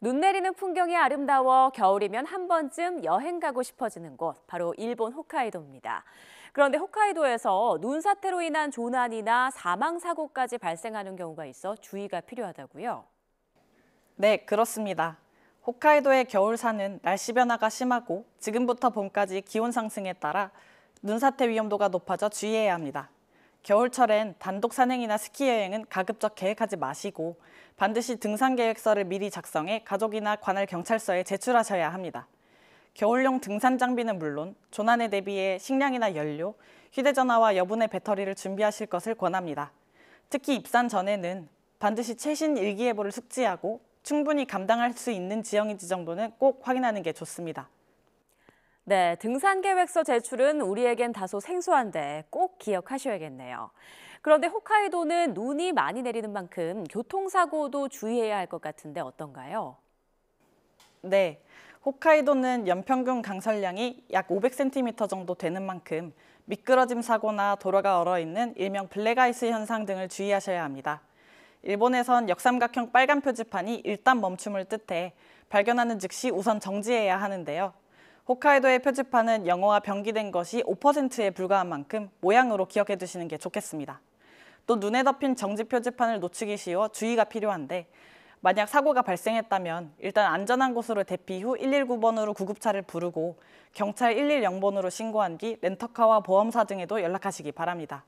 눈 내리는 풍경이 아름다워 겨울이면 한 번쯤 여행 가고 싶어지는 곳, 바로 일본 홋카이도입니다. 그런데 홋카이도에서 눈 사태로 인한 조난이나 사망 사고까지 발생하는 경우가 있어 주의가 필요하다고요. 네, 그렇습니다. 홋카이도의 겨울산은 날씨 변화가 심하고 지금부터 봄까지 기온 상승에 따라 눈 사태 위험도가 높아져 주의해야 합니다. 겨울철엔 단독 산행이나 스키 여행은 가급적 계획하지 마시고 반드시 등산 계획서를 미리 작성해 가족이나 관할 경찰서에 제출하셔야 합니다. 겨울용 등산 장비는 물론 조난에 대비해 식량이나 연료, 휴대전화와 여분의 배터리를 준비하실 것을 권합니다. 특히 입산 전에는 반드시 최신 일기예보를 숙지하고 충분히 감당할 수 있는 지형인지 정도는 꼭 확인하는 게 좋습니다. 네, 등산 계획서 제출은 우리에겐 다소 생소한데 꼭 기억하셔야겠네요. 그런데 홋카이도는 눈이 많이 내리는 만큼 교통사고도 주의해야 할 것 같은데 어떤가요? 네, 홋카이도는 연평균 강설량이 약 500cm 정도 되는 만큼 미끄러짐 사고나 도로가 얼어있는 일명 블랙아이스 현상 등을 주의하셔야 합니다. 일본에선 역삼각형 빨간 표지판이 일단 멈춤을 뜻해 발견하는 즉시 우선 정지해야 하는데요. 홋카이도에 표지판은 영어와 병기된 것이 5%에 불과한 만큼 모양으로 기억해 두시는 게 좋겠습니다. 또 눈에 덮인 정지 표지판을 놓치기 쉬워 주의가 필요한데 만약 사고가 발생했다면 일단 안전한 곳으로 대피 후 119번으로 구급차를 부르고 경찰 110번으로 신고한 뒤 렌터카와 보험사 등에도 연락하시기 바랍니다.